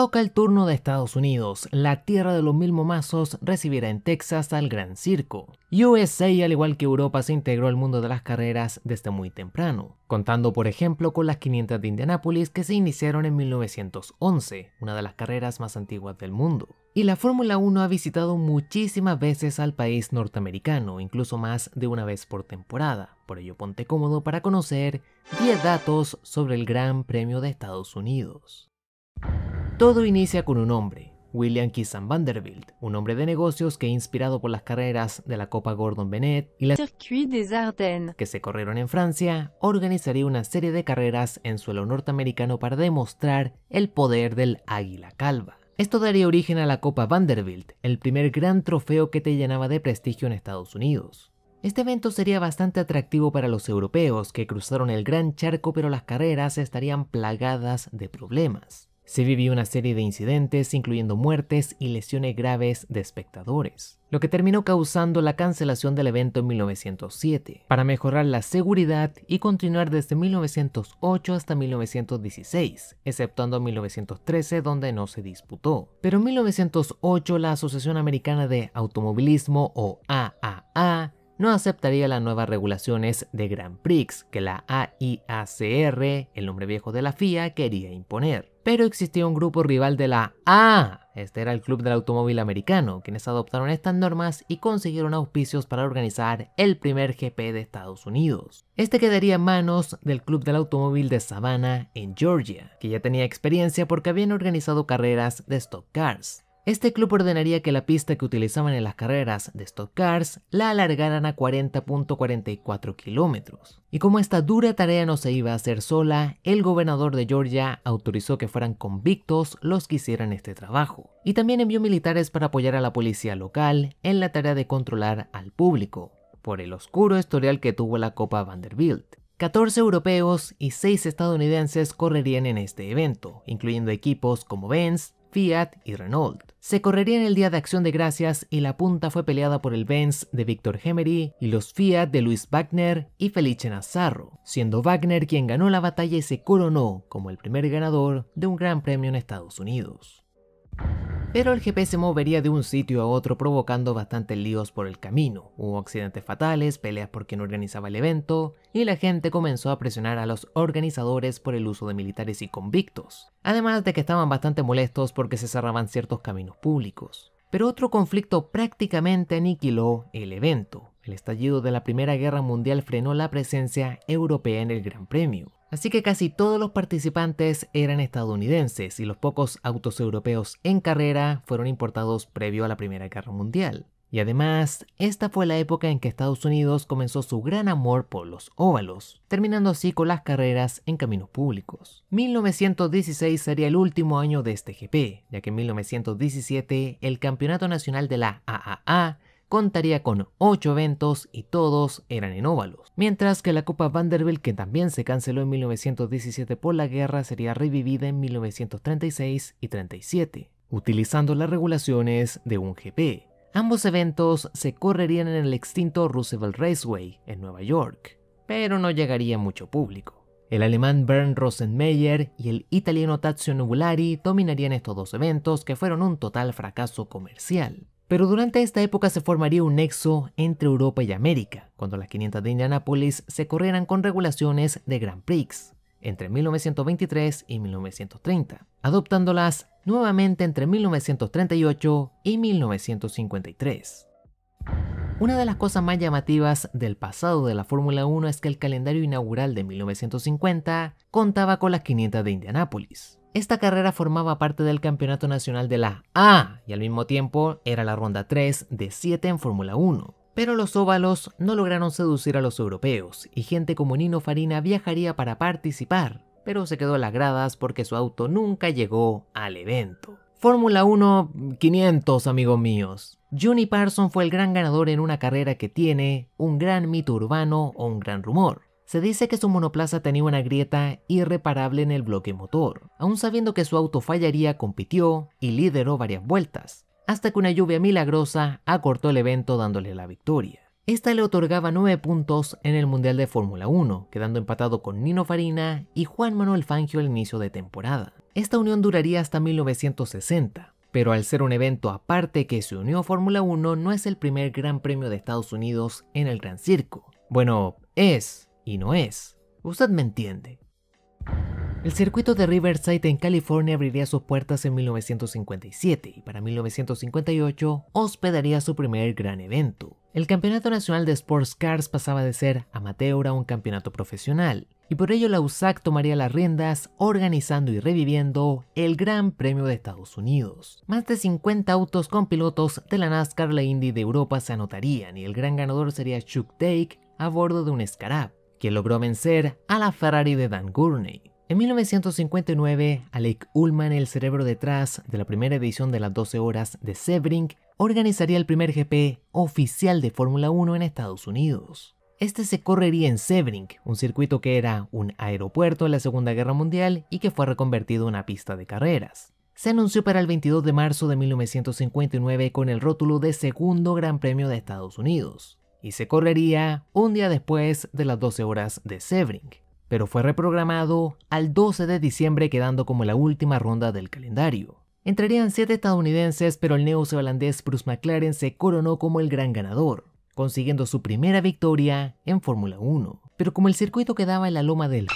Toca el turno de Estados Unidos. La tierra de los mil momazos recibirá en Texas al Gran Circo. USA, al igual que Europa, se integró al mundo de las carreras desde muy temprano, contando por ejemplo con las 500 de Indianápolis que se iniciaron en 1911, una de las carreras más antiguas del mundo. Y la Fórmula 1 ha visitado muchísimas veces al país norteamericano, incluso más de una vez por temporada. Por ello ponte cómodo para conocer 10 datos sobre el Gran Premio de Estados Unidos. Todo inicia con un hombre, William Kissam Vanderbilt, un hombre de negocios que inspirado por las carreras de la Copa Gordon Bennett y la Circuit des Ardennes que se corrieron en Francia, organizaría una serie de carreras en suelo norteamericano para demostrar el poder del águila calva. Esto daría origen a la Copa Vanderbilt, el primer gran trofeo que te llenaba de prestigio en Estados Unidos. Este evento sería bastante atractivo para los europeos que cruzaron el gran charco pero las carreras estarían plagadas de problemas. Se vivió una serie de incidentes, incluyendo muertes y lesiones graves de espectadores, lo que terminó causando la cancelación del evento en 1907, para mejorar la seguridad y continuar desde 1908 hasta 1916, exceptuando 1913 donde no se disputó. Pero en 1908 la Asociación Americana de Automovilismo o AAA no aceptaría las nuevas regulaciones de Grand Prix que la AIACR, el nombre viejo de la FIA, quería imponer. Pero existía un grupo rival de la A, este era el Club del Automóvil Americano, quienes adoptaron estas normas y consiguieron auspicios para organizar el primer GP de Estados Unidos. Este quedaría en manos del Club del Automóvil de Savannah en Georgia, que ya tenía experiencia porque habían organizado carreras de stock cars. Este club ordenaría que la pista que utilizaban en las carreras de Stock Cars la alargaran a 40.44 kilómetros. Y como esta dura tarea no se iba a hacer sola, el gobernador de Georgia autorizó que fueran convictos los que hicieran este trabajo. Y también envió militares para apoyar a la policía local en la tarea de controlar al público, por el oscuro historial que tuvo la Copa Vanderbilt. 14 europeos y 6 estadounidenses correrían en este evento, incluyendo equipos como Benz, Fiat y Renault. Se correría en el Día de Acción de Gracias y la punta fue peleada por el Benz de Victor Hemery y los Fiat de Luis Wagner y Felice Nazarro, siendo Wagner quien ganó la batalla y se coronó como el primer ganador de un gran premio en Estados Unidos. Pero el GP se movería de un sitio a otro provocando bastantes líos por el camino. Hubo accidentes fatales, peleas por quien organizaba el evento, y la gente comenzó a presionar a los organizadores por el uso de militares y convictos. Además de que estaban bastante molestos porque se cerraban ciertos caminos públicos. Pero otro conflicto prácticamente aniquiló el evento. El estallido de la Primera Guerra Mundial frenó la presencia europea en el Gran Premio. Así que casi todos los participantes eran estadounidenses y los pocos autos europeos en carrera fueron importados previo a la Primera Guerra Mundial. Y además, esta fue la época en que Estados Unidos comenzó su gran amor por los óvalos, terminando así con las carreras en caminos públicos. 1916 sería el último año de este GP, ya que en 1917 el Campeonato Nacional de la AAA contaría con 8 eventos y todos eran en óvalos, mientras que la Copa Vanderbilt, que también se canceló en 1917 por la guerra, sería revivida en 1936 y 37, utilizando las regulaciones de un GP. Ambos eventos se correrían en el extinto Roosevelt Raceway, en Nueva York, pero no llegaría mucho público. El alemán Bernd Rosenmeyer y el italiano Tazio Nuvolari dominarían estos dos eventos que fueron un total fracaso comercial. Pero durante esta época se formaría un nexo entre Europa y América, cuando las 500 de Indianápolis se corrieran con regulaciones de Grand Prix entre 1923 y 1930, adoptándolas nuevamente entre 1938 y 1953. Una de las cosas más llamativas del pasado de la Fórmula 1 es que el calendario inaugural de 1950 contaba con las 500 de Indianápolis, esta carrera formaba parte del Campeonato Nacional de la A y al mismo tiempo era la ronda 3 de 7 en Fórmula 1. Pero los óvalos no lograron seducir a los europeos y gente como Nino Farina viajaría para participar, pero se quedó a las gradas porque su auto nunca llegó al evento. Fórmula 1 500, amigos míos. Johnny Parson fue el gran ganador en una carrera que tiene un gran mito urbano o un gran rumor. Se dice que su monoplaza tenía una grieta irreparable en el bloque motor. Aún sabiendo que su auto fallaría, compitió y lideró varias vueltas, hasta que una lluvia milagrosa acortó el evento dándole la victoria. Esta le otorgaba 9 puntos en el Mundial de Fórmula 1, quedando empatado con Nino Farina y Juan Manuel Fangio al inicio de temporada. Esta unión duraría hasta 1960, pero al ser un evento aparte que se unió a Fórmula 1 no es el primer Gran Premio de Estados Unidos en el Gran Circo. Bueno, es, y no es. Usted me entiende. El circuito de Riverside en California abriría sus puertas en 1957 y para 1958 hospedaría su primer gran evento. El Campeonato Nacional de Sports Cars pasaba de ser amateur a un campeonato profesional y por ello la USAC tomaría las riendas organizando y reviviendo el Gran Premio de Estados Unidos. Más de 50 autos con pilotos de la NASCAR, la Indy de Europa se anotarían y el gran ganador sería Chuck Dake a bordo de un Scarab que logró vencer a la Ferrari de Dan Gurney. En 1959, Alec Ullman, el cerebro detrás de la primera edición de las 12 horas de Sebring, organizaría el primer GP oficial de Fórmula 1 en Estados Unidos. Este se correría en Sebring, un circuito que era un aeropuerto en la Segunda Guerra Mundial y que fue reconvertido en una pista de carreras. Se anunció para el 22 de marzo de 1959 con el rótulo de Segundo Gran Premio de Estados Unidos y se correría un día después de las 12 horas de Sebring, pero fue reprogramado al 12 de diciembre quedando como la última ronda del calendario. Entrarían 7 estadounidenses, pero el neozelandés Bruce McLaren se coronó como el gran ganador, consiguiendo su primera victoria en Fórmula 1. Pero como el circuito quedaba en la loma del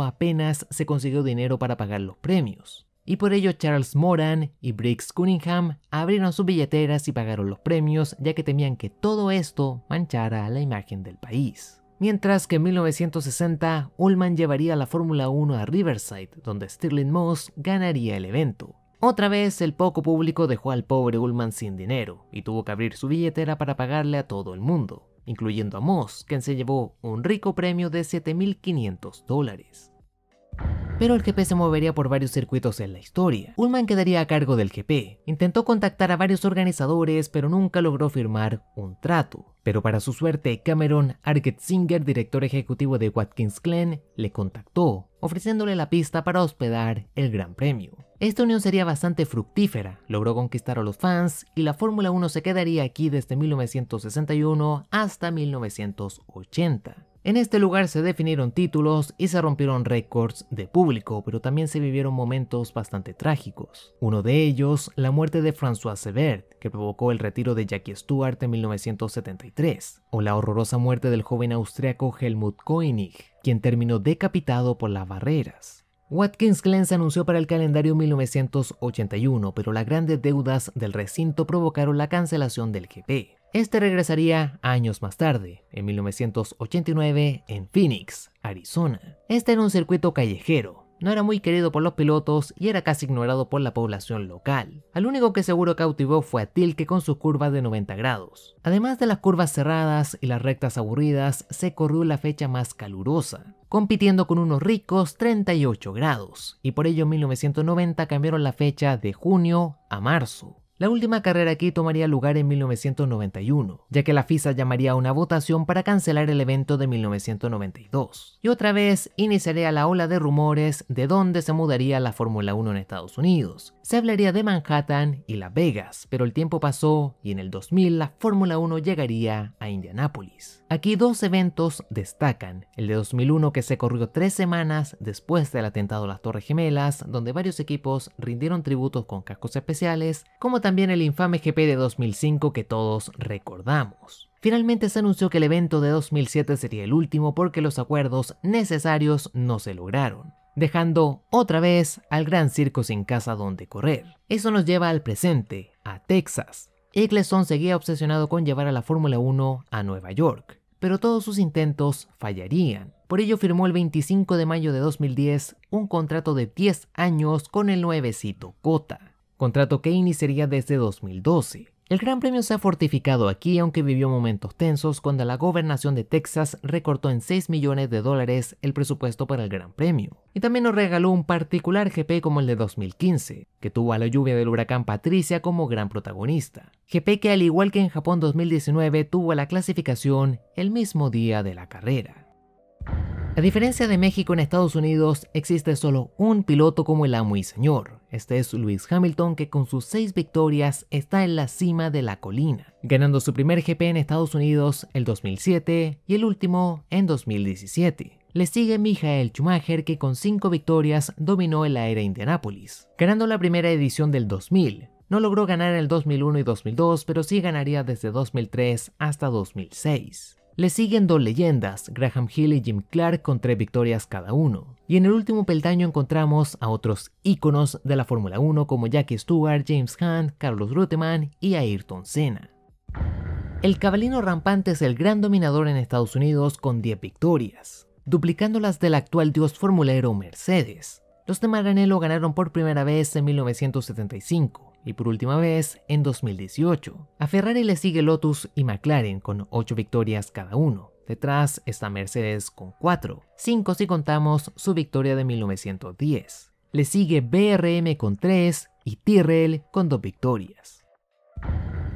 apenas se consiguió dinero para pagar los premios y por ello Charles Moran y Briggs Cunningham abrieron sus billeteras y pagaron los premios ya que temían que todo esto manchara la imagen del país. Mientras que en 1960, Ullman llevaría la Fórmula 1 a Riverside, donde Sterling Moss ganaría el evento. Otra vez, el poco público dejó al pobre Ullman sin dinero, y tuvo que abrir su billetera para pagarle a todo el mundo, incluyendo a Moss, quien se llevó un rico premio de 7.500 dólares pero el GP se movería por varios circuitos en la historia. Ullman quedaría a cargo del GP. Intentó contactar a varios organizadores, pero nunca logró firmar un trato. Pero para su suerte, Cameron Argetzinger, director ejecutivo de Watkins Glen, le contactó, ofreciéndole la pista para hospedar el Gran Premio. Esta unión sería bastante fructífera, logró conquistar a los fans y la Fórmula 1 se quedaría aquí desde 1961 hasta 1980. En este lugar se definieron títulos y se rompieron récords de público, pero también se vivieron momentos bastante trágicos. Uno de ellos, la muerte de François Sebert, que provocó el retiro de Jackie Stewart en 1973, o la horrorosa muerte del joven austriaco Helmut Koenig, quien terminó decapitado por las barreras. Watkins Glen se anunció para el calendario 1981, pero las grandes deudas del recinto provocaron la cancelación del GP. Este regresaría años más tarde, en 1989, en Phoenix, Arizona. Este era un circuito callejero, no era muy querido por los pilotos y era casi ignorado por la población local. Al único que seguro cautivó fue a Tilke con sus curvas de 90 grados. Además de las curvas cerradas y las rectas aburridas, se corrió la fecha más calurosa, compitiendo con unos ricos 38 grados, y por ello en 1990 cambiaron la fecha de junio a marzo. La última carrera aquí tomaría lugar en 1991, ya que la FISA llamaría a una votación para cancelar el evento de 1992. Y otra vez iniciaría la ola de rumores de dónde se mudaría la Fórmula 1 en Estados Unidos. Se hablaría de Manhattan y Las Vegas, pero el tiempo pasó y en el 2000 la Fórmula 1 llegaría a Indianápolis. Aquí dos eventos destacan, el de 2001 que se corrió tres semanas después del atentado a las Torres Gemelas, donde varios equipos rindieron tributos con cascos especiales, como también el infame GP de 2005 que todos recordamos. Finalmente se anunció que el evento de 2007 sería el último porque los acuerdos necesarios no se lograron, dejando otra vez al gran circo sin casa donde correr. Eso nos lleva al presente, a Texas. Eccleston seguía obsesionado con llevar a la Fórmula 1 a Nueva York, pero todos sus intentos fallarían. Por ello firmó el 25 de mayo de 2010 un contrato de 10 años con el nuevecito Cota contrato que iniciaría desde 2012. El Gran Premio se ha fortificado aquí, aunque vivió momentos tensos cuando la gobernación de Texas recortó en 6 millones de dólares el presupuesto para el Gran Premio. Y también nos regaló un particular GP como el de 2015, que tuvo a la lluvia del huracán Patricia como gran protagonista. GP que al igual que en Japón 2019 tuvo la clasificación el mismo día de la carrera. A diferencia de México, en Estados Unidos existe solo un piloto como el amo y señor. Este es Lewis Hamilton que con sus seis victorias está en la cima de la colina, ganando su primer GP en Estados Unidos el 2007 y el último en 2017. Le sigue Michael Schumacher que con cinco victorias dominó el aire Indianapolis, ganando la primera edición del 2000, no logró ganar en el 2001 y 2002, pero sí ganaría desde 2003 hasta 2006. Le siguen dos leyendas, Graham Hill y Jim Clark con tres victorias cada uno. Y en el último peldaño encontramos a otros íconos de la Fórmula 1 como Jackie Stewart, James Hunt, Carlos Ruteman y Ayrton Senna. El cabalino rampante es el gran dominador en Estados Unidos con 10 victorias, duplicando las del actual dios formulero Mercedes. Los de Maranello ganaron por primera vez en 1975, y por última vez en 2018. A Ferrari le sigue Lotus y McLaren con 8 victorias cada uno. Detrás está Mercedes con 4, 5 si contamos su victoria de 1910. Le sigue BRM con 3 y Tyrrell con 2 victorias.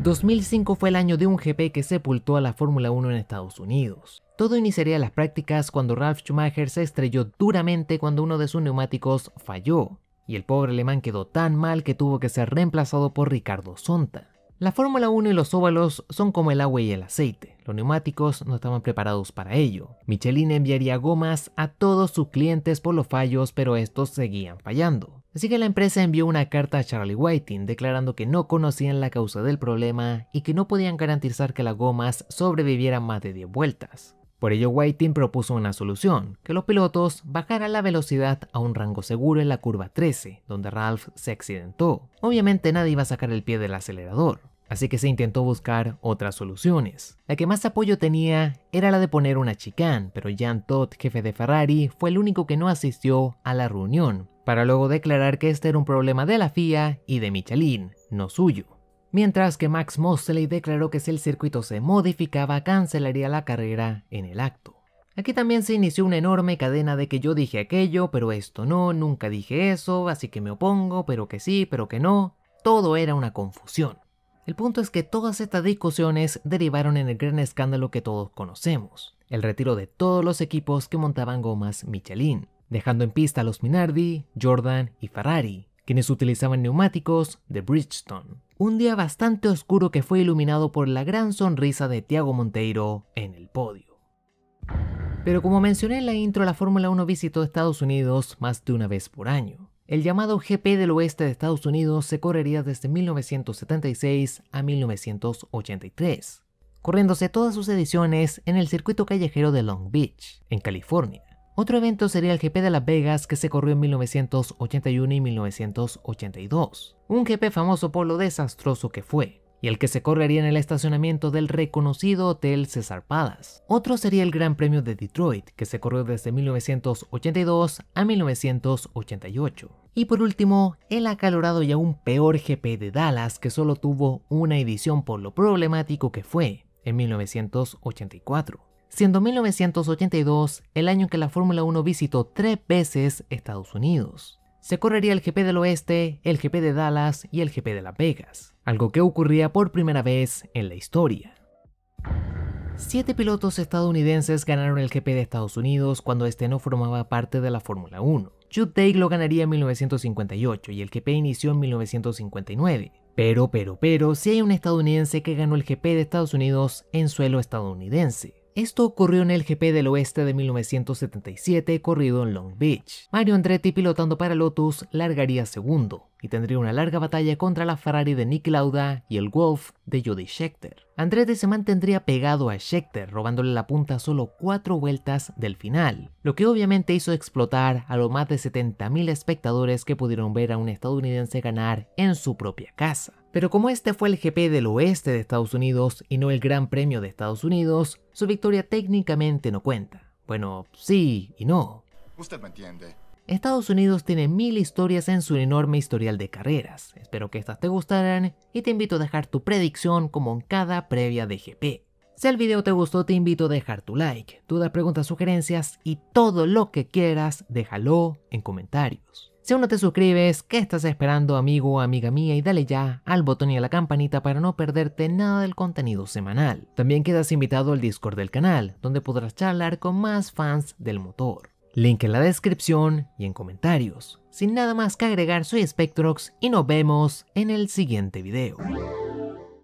2005 fue el año de un GP que sepultó a la Fórmula 1 en Estados Unidos. Todo iniciaría las prácticas cuando Ralf Schumacher se estrelló duramente cuando uno de sus neumáticos falló, y el pobre alemán quedó tan mal que tuvo que ser reemplazado por Ricardo Sonta. La Fórmula 1 y los óvalos son como el agua y el aceite, los neumáticos no estaban preparados para ello. Michelin enviaría gomas a todos sus clientes por los fallos, pero estos seguían fallando. Así que la empresa envió una carta a Charlie Whiting declarando que no conocían la causa del problema y que no podían garantizar que las gomas sobrevivieran más de 10 vueltas. Por ello, Whiting propuso una solución, que los pilotos bajaran la velocidad a un rango seguro en la curva 13, donde Ralph se accidentó. Obviamente nadie iba a sacar el pie del acelerador, así que se intentó buscar otras soluciones. La que más apoyo tenía era la de poner una chicane, pero Jan Todt, jefe de Ferrari, fue el único que no asistió a la reunión, para luego declarar que este era un problema de la FIA y de Michelin, no suyo mientras que Max Mosley declaró que si el circuito se modificaba cancelaría la carrera en el acto. Aquí también se inició una enorme cadena de que yo dije aquello, pero esto no, nunca dije eso, así que me opongo, pero que sí, pero que no. Todo era una confusión. El punto es que todas estas discusiones derivaron en el gran escándalo que todos conocemos, el retiro de todos los equipos que montaban gomas Michelin, dejando en pista a los Minardi, Jordan y Ferrari, quienes utilizaban neumáticos de Bridgestone un día bastante oscuro que fue iluminado por la gran sonrisa de Tiago Monteiro en el podio. Pero como mencioné en la intro, la Fórmula 1 visitó Estados Unidos más de una vez por año. El llamado GP del Oeste de Estados Unidos se correría desde 1976 a 1983, corriéndose todas sus ediciones en el circuito callejero de Long Beach, en California. Otro evento sería el GP de Las Vegas que se corrió en 1981 y 1982, un GP famoso por lo desastroso que fue, y el que se correría en el estacionamiento del reconocido Hotel Cesar Padas. Otro sería el Gran Premio de Detroit, que se corrió desde 1982 a 1988. Y por último, el acalorado y aún peor GP de Dallas, que solo tuvo una edición por lo problemático que fue, en 1984 siendo 1982 el año en que la Fórmula 1 visitó tres veces Estados Unidos. Se correría el GP del Oeste, el GP de Dallas y el GP de Las Vegas, algo que ocurría por primera vez en la historia. Siete pilotos estadounidenses ganaron el GP de Estados Unidos cuando este no formaba parte de la Fórmula 1. Jude Dake lo ganaría en 1958 y el GP inició en 1959. Pero, pero, pero, si hay un estadounidense que ganó el GP de Estados Unidos en suelo estadounidense. Esto ocurrió en el GP del Oeste de 1977 corrido en Long Beach. Mario Andretti pilotando para Lotus largaría segundo y tendría una larga batalla contra la Ferrari de Nick Lauda y el Wolf de Jody Scheckter. Andrés se mantendría pegado a Schecter, robándole la punta solo cuatro vueltas del final, lo que obviamente hizo explotar a los más de 70.000 espectadores que pudieron ver a un estadounidense ganar en su propia casa. Pero como este fue el GP del oeste de Estados Unidos y no el Gran Premio de Estados Unidos, su victoria técnicamente no cuenta. Bueno, sí y no. Usted me entiende. Estados Unidos tiene mil historias en su enorme historial de carreras. Espero que estas te gustaran y te invito a dejar tu predicción como en cada previa de GP. Si el video te gustó te invito a dejar tu like, dudas, preguntas, sugerencias y todo lo que quieras déjalo en comentarios. Si aún no te suscribes, ¿qué estás esperando amigo o amiga mía? Y dale ya al botón y a la campanita para no perderte nada del contenido semanal. También quedas invitado al Discord del canal, donde podrás charlar con más fans del motor. Link en la descripción y en comentarios. Sin nada más que agregar, soy Spectrox y nos vemos en el siguiente video.